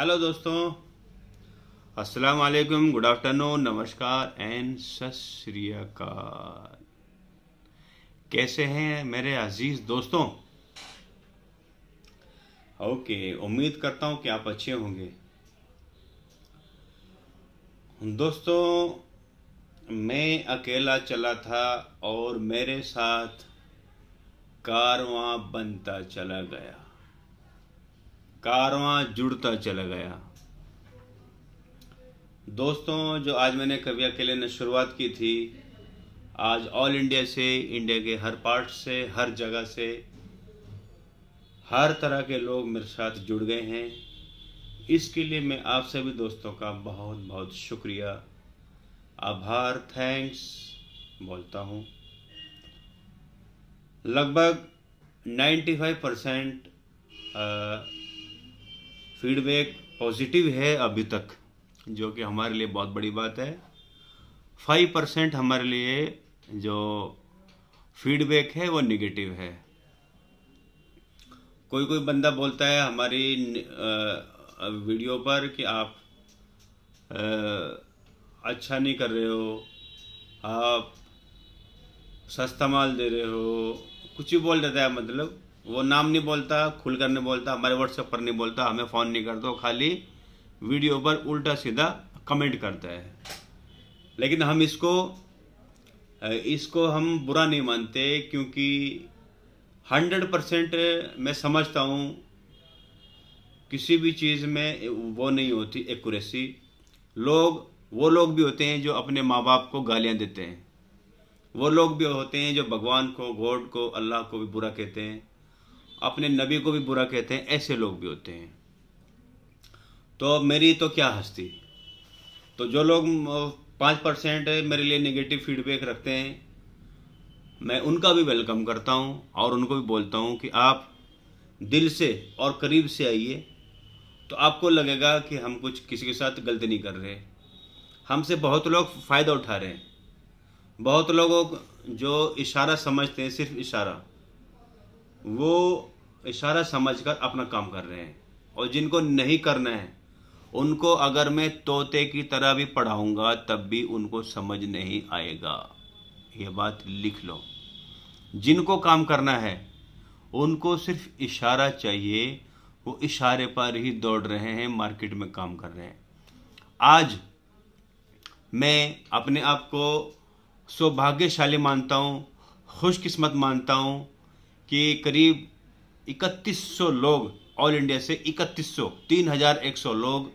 Hello दोस्तों अस्सलाम वालेकुम गुड आफ्टरनून नमस्कार एंड सत कैसे हैं मेरे अजीज दोस्तों ओके उम्मीद करता हूं कि आप अच्छे होंगे दोस्तों मैं अकेला चला था और मेरे साथ कारवां बनता चला गया कारवां जुड़ता चला गया दोस्तों जो आज मैंने कविया के ने शुरुआत की थी आज ऑल इंडिया से इंडिया के हर पार्ट से हर जगह से हर तरह के लोग मेरे साथ जुड़ गए हैं इसके लिए मैं आप सभी दोस्तों का बहुत बहुत शुक्रिया आभार थैंक्स बोलता हूँ लगभग 95 परसेंट फीडबैक पॉजिटिव है अभी तक जो कि हमारे लिए बहुत बड़ी बात है फाइव परसेंट हमारे लिए जो फीडबैक है वो निगेटिव है कोई कोई बंदा बोलता है हमारी वीडियो पर कि आप अच्छा नहीं कर रहे हो आप सस्ता माल दे रहे हो कुछ भी बोल देता है मतलब वो नाम नहीं बोलता खुलकर नहीं बोलता हमारे व्हाट्सएप पर नहीं बोलता हमें फ़ोन नहीं करता खाली वीडियो पर उल्टा सीधा कमेंट करता है लेकिन हम इसको इसको हम बुरा नहीं मानते क्योंकि हंड्रेड परसेंट मैं समझता हूँ किसी भी चीज़ में वो नहीं होती एक्यूरेसी लोग वो लोग भी होते हैं जो अपने माँ बाप को गालियाँ देते हैं वो लोग भी होते हैं जो भगवान को गॉड को अल्लाह को भी बुरा कहते हैं अपने नबी को भी बुरा कहते हैं ऐसे लोग भी होते हैं तो मेरी तो क्या हस्ती तो जो लोग पाँच परसेंट मेरे लिए नेगेटिव फीडबैक रखते हैं मैं उनका भी वेलकम करता हूं और उनको भी बोलता हूं कि आप दिल से और करीब से आइए तो आपको लगेगा कि हम कुछ किसी के साथ गलती नहीं कर रहे हमसे बहुत लोग फ़ायदा उठा रहे हैं बहुत लोगों जो इशारा समझते हैं सिर्फ इशारा वो इशारा समझकर अपना काम कर रहे हैं और जिनको नहीं करना है उनको अगर मैं तोते की तरह भी पढ़ाऊंगा तब भी उनको समझ नहीं आएगा ये बात लिख लो जिनको काम करना है उनको सिर्फ इशारा चाहिए वो इशारे पर ही दौड़ रहे हैं मार्केट में काम कर रहे हैं आज मैं अपने आप को सौभाग्यशाली मानता हूँ खुशकिस्मत मानता हूँ कि करीब 3100 लोग ऑल इंडिया से 3100 3100 लोग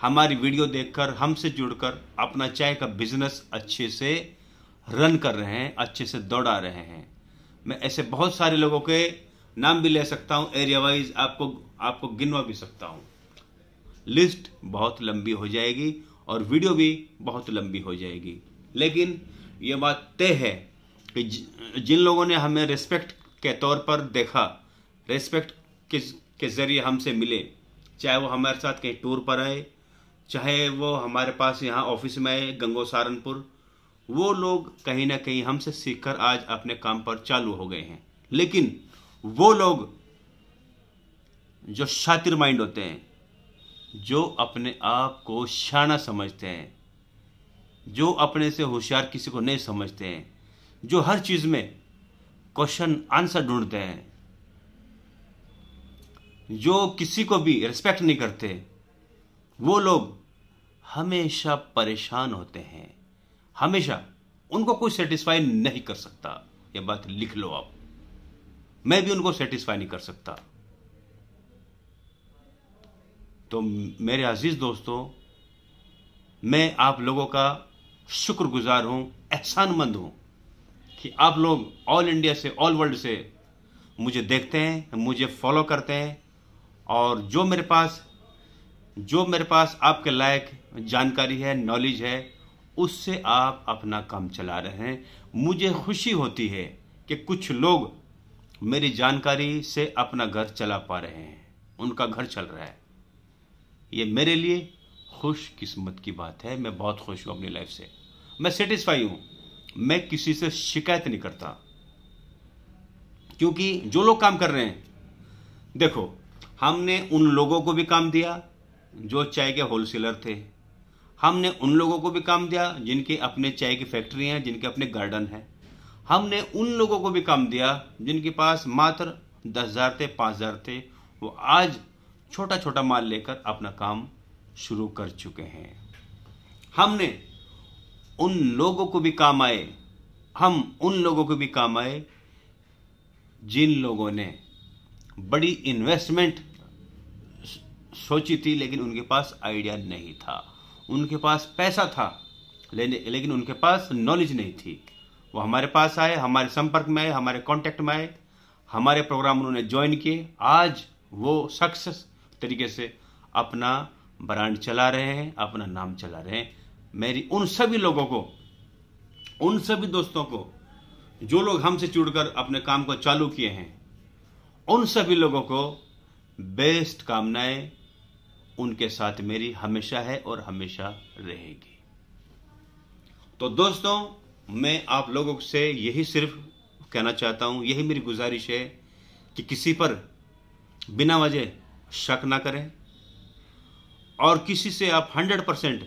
हमारी वीडियो देखकर हमसे जुड़कर अपना चाय का बिजनेस अच्छे से रन कर रहे हैं अच्छे से दौड़ा रहे हैं मैं ऐसे बहुत सारे लोगों के नाम भी ले सकता हूं एरिया वाइज आपको आपको गिनवा भी सकता हूं लिस्ट बहुत लंबी हो जाएगी और वीडियो भी बहुत लंबी हो जाएगी लेकिन ये बात तय है कि जिन लोगों ने हमें रिस्पेक्ट के तौर पर देखा रेस्पेक्ट के के ज़रिए हमसे मिले चाहे वो हमारे साथ कहीं टूर पर आए चाहे वो हमारे पास यहाँ ऑफिस में आए गंगो सहारनपुर वो लोग कहीं ना कहीं हमसे सीखकर आज अपने काम पर चालू हो गए हैं लेकिन वो लोग जो शातिर माइंड होते हैं जो अपने आप को शाना समझते हैं जो अपने से होशियार किसी को नहीं समझते हैं जो हर चीज़ में क्वेश्चन आंसर ढूंढते हैं जो किसी को भी रिस्पेक्ट नहीं करते वो लोग हमेशा परेशान होते हैं हमेशा उनको कोई सेटिस्फाई नहीं कर सकता ये बात लिख लो आप मैं भी उनको सेटिस्फाई नहीं कर सकता तो मेरे अजीज दोस्तों मैं आप लोगों का शुक्रगुजार हूं एहसानमंद हूं कि आप लोग ऑल इंडिया से ऑल वर्ल्ड से मुझे देखते हैं मुझे फॉलो करते हैं और जो मेरे पास जो मेरे पास आपके लायक जानकारी है नॉलेज है उससे आप अपना काम चला रहे हैं मुझे खुशी होती है कि कुछ लोग मेरी जानकारी से अपना घर चला पा रहे हैं उनका घर चल रहा है ये मेरे लिए खुश किस्मत की बात है मैं बहुत खुश हूँ अपनी लाइफ से मैं सेटिस्फाई हूँ मैं किसी से शिकायत नहीं करता क्योंकि जो लोग काम कर रहे हैं देखो हमने उन लोगों को भी काम दिया जो चाय के होलसेलर थे हमने उन लोगों को भी काम दिया जिनके अपने चाय की फैक्ट्री हैं जिनके अपने गार्डन हैं हमने उन लोगों को भी काम दिया जिनके पास मात्र दस हज़ार थे पाँच हज़ार थे वो आज छोटा छोटा माल लेकर अपना काम शुरू कर चुके हैं हमने उन लोगों को भी काम आए हम उन लोगों को भी काम आए जिन लोगों ने बड़ी इन्वेस्टमेंट सोची थी लेकिन उनके पास आइडिया नहीं था उनके पास पैसा था लेकिन उनके पास नॉलेज नहीं थी वो हमारे पास आए हमारे संपर्क में आए हमारे कॉन्टैक्ट में आए हमारे प्रोग्राम उन्होंने ज्वाइन किए आज वो सक्सेस तरीके से अपना ब्रांड चला रहे हैं अपना नाम चला रहे हैं मेरी उन सभी लोगों को उन सभी दोस्तों को जो लोग हमसे जुड़कर अपने काम को चालू किए हैं उन सभी लोगों को बेस्ट कामनाएं उनके साथ मेरी हमेशा है और हमेशा रहेगी तो दोस्तों मैं आप लोगों से यही सिर्फ कहना चाहता हूं यही मेरी गुजारिश है कि किसी पर बिना वजह शक ना करें और किसी से आप हंड्रेड परसेंट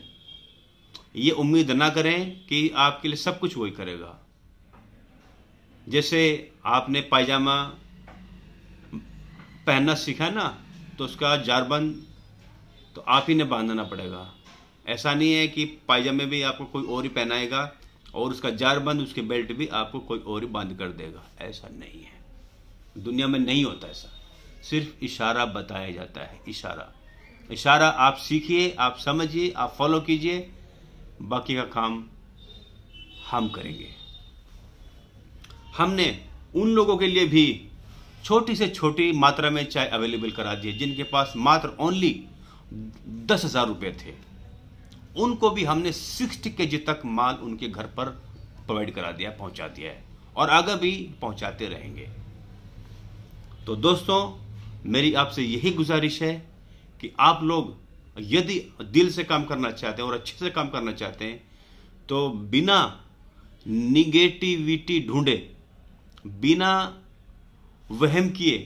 ये उम्मीद ना करें कि आपके लिए सब कुछ वही करेगा जैसे आपने पायजामा पहनना सीखा ना तो उसका जारबंद तो आप ही ने बांधना पड़ेगा ऐसा नहीं है कि पायजामे भी आपको कोई और ही पहनाएगा और उसका जार बंद उसके बेल्ट भी आपको कोई और ही बांध कर देगा ऐसा नहीं है दुनिया में नहीं होता ऐसा सिर्फ इशारा बताया जाता है इशारा इशारा आप सीखिए आप समझिए आप फॉलो कीजिए बाकी का काम हम करेंगे हमने उन लोगों के लिए भी छोटी से छोटी मात्रा में चाय अवेलेबल करा दी जिनके पास मात्र ओनली दस हजार रुपये थे उनको भी हमने सिक्सटी के जी तक माल उनके घर पर प्रोवाइड करा दिया पहुंचा दिया है और आगे भी पहुंचाते रहेंगे तो दोस्तों मेरी आपसे यही गुजारिश है कि आप लोग यदि दिल से काम करना चाहते हैं और अच्छे से काम करना चाहते हैं तो बिना निगेटिविटी ढूंढे बिना वहम किए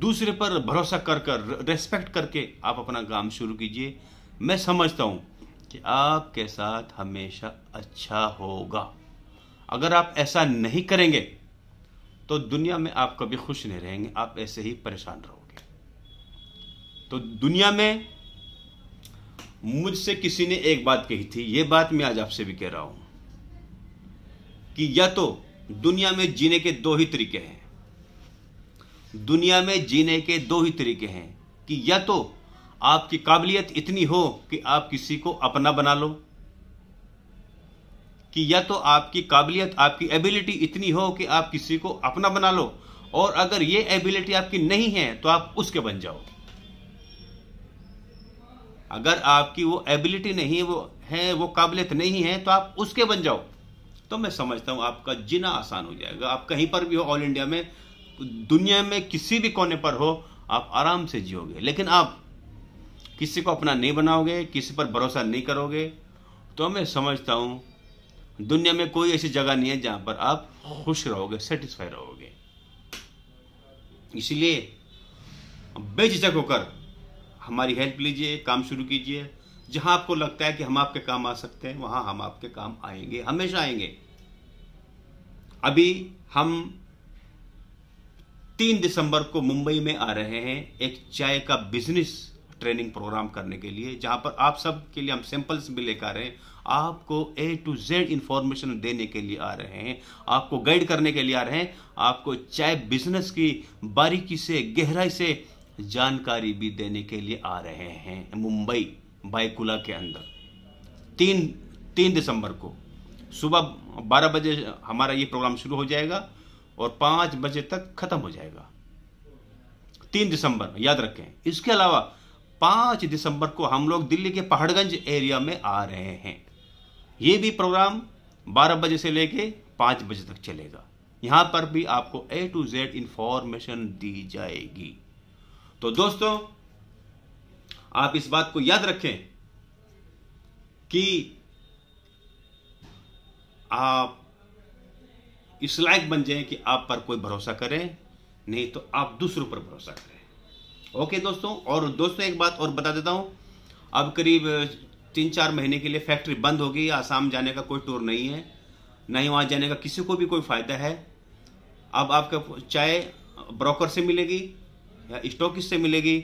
दूसरे पर भरोसा कर कर रेस्पेक्ट करके आप अपना काम शुरू कीजिए मैं समझता हूँ कि आपके साथ हमेशा अच्छा होगा अगर आप ऐसा नहीं करेंगे तो दुनिया में आप कभी खुश नहीं रहेंगे आप ऐसे ही परेशान रहोगे तो दुनिया में मुझसे किसी ने एक बात कही थी ये बात मैं आज आपसे भी कह रहा हूं कि या तो दुनिया में जीने के दो ही तरीके हैं दुनिया में जीने के दो ही तरीके हैं कि या तो आपकी काबिलियत इतनी हो कि आप किसी को अपना बना लो कि या तो आपकी काबिलियत आपकी एबिलिटी इतनी हो कि आप किसी को अपना बना लो और अगर ये एबिलिटी आपकी नहीं है तो आप उसके बन जाओ अगर आपकी वो एबिलिटी नहीं वो है वो काबिलियत नहीं है तो आप उसके बन जाओ तो मैं समझता हूं आपका जीना आसान हो जाएगा आप कहीं पर भी हो ऑल इंडिया में दुनिया में किसी भी कोने पर हो आप आराम से जियोगे लेकिन आप किसी को अपना नहीं बनाओगे किसी पर भरोसा नहीं करोगे तो मैं समझता हूँ दुनिया में कोई ऐसी जगह नहीं है जहाँ पर आप खुश रहोगे सेटिस्फाई रहोगे इसलिए बेझिझक होकर हमारी हेल्प लीजिए काम शुरू कीजिए जहाँ आपको लगता है कि हम आपके काम आ सकते हैं वहाँ हम आपके काम आएंगे हमेशा आएंगे अभी हम तीन दिसंबर को मुंबई में आ रहे हैं एक चाय का बिजनेस ट्रेनिंग प्रोग्राम करने के लिए जहां पर आप सब के लिए हम सैंपल्स भी लेकर आ रहे हैं आपको ए टू जेड इंफॉर्मेशन देने के लिए आ रहे हैं आपको गाइड करने के लिए आ रहे हैं आपको चाय बिजनेस की बारीकी से गहराई से जानकारी भी देने के लिए आ रहे हैं मुंबई बाइकुला के अंदर तीन तीन दिसंबर को सुबह बारह बजे हमारा ये प्रोग्राम शुरू हो जाएगा और पांच बजे तक खत्म हो जाएगा तीन दिसंबर याद रखें इसके अलावा पांच दिसंबर को हम लोग दिल्ली के पहाड़गंज एरिया में आ रहे हैं यह भी प्रोग्राम बारह बजे से लेके पांच बजे तक चलेगा यहां पर भी आपको ए टू जेड इंफॉर्मेशन दी जाएगी तो दोस्तों आप इस बात को याद रखें कि आप इस लायक बन जाए कि आप पर कोई भरोसा करे नहीं तो आप दूसरों पर भरोसा करें ओके दोस्तों और दोस्तों एक बात और बता देता हूँ अब करीब तीन चार महीने के लिए फैक्ट्री बंद होगी आसाम जाने का कोई टूर नहीं है ना ही वहाँ जाने का किसी को भी कोई फ़ायदा है अब आपका चाहे ब्रोकर से मिलेगी या स्टॉक से मिलेगी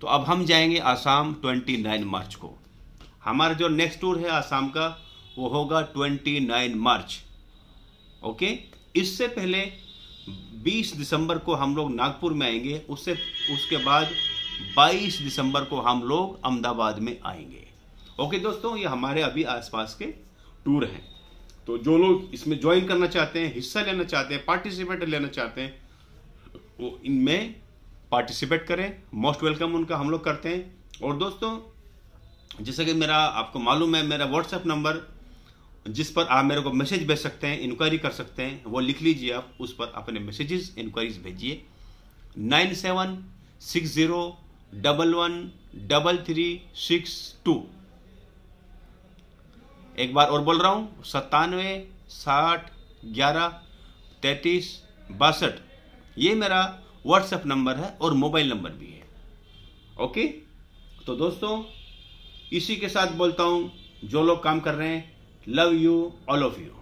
तो अब हम जाएंगे आसाम 29 मार्च को हमारा जो नेक्स्ट टूर है आसाम का वो होगा 29 मार्च ओके इससे पहले 20 दिसंबर को हम लोग नागपुर में आएंगे उससे उसके बाद 22 दिसंबर को हम लोग अहमदाबाद में आएंगे ओके दोस्तों ये हमारे अभी आसपास के टूर हैं तो जो लोग इसमें ज्वाइन करना चाहते हैं हिस्सा लेना चाहते हैं पार्टिसिपेट लेना चाहते हैं वो इनमें पार्टिसिपेट करें मोस्ट वेलकम उनका हम लोग करते हैं और दोस्तों जैसे कि मेरा आपको मालूम है मेरा व्हाट्सएप नंबर जिस पर आप मेरे को मैसेज भेज सकते हैं इंक्वायरी कर सकते हैं वो लिख लीजिए आप उस पर अपने मैसेजेस इंक्वायरीज भेजिए nine seven six zero double one double three six two एक बार और बोल रहा हूँ सत्तानवे साठ ग्यारह तैतीस बासठ ये मेरा व्हाट्सएप नंबर है और मोबाइल नंबर भी है ओके तो दोस्तों इसी के साथ बोलता हूँ जो लोग काम कर रहे हैं Love you, all of you.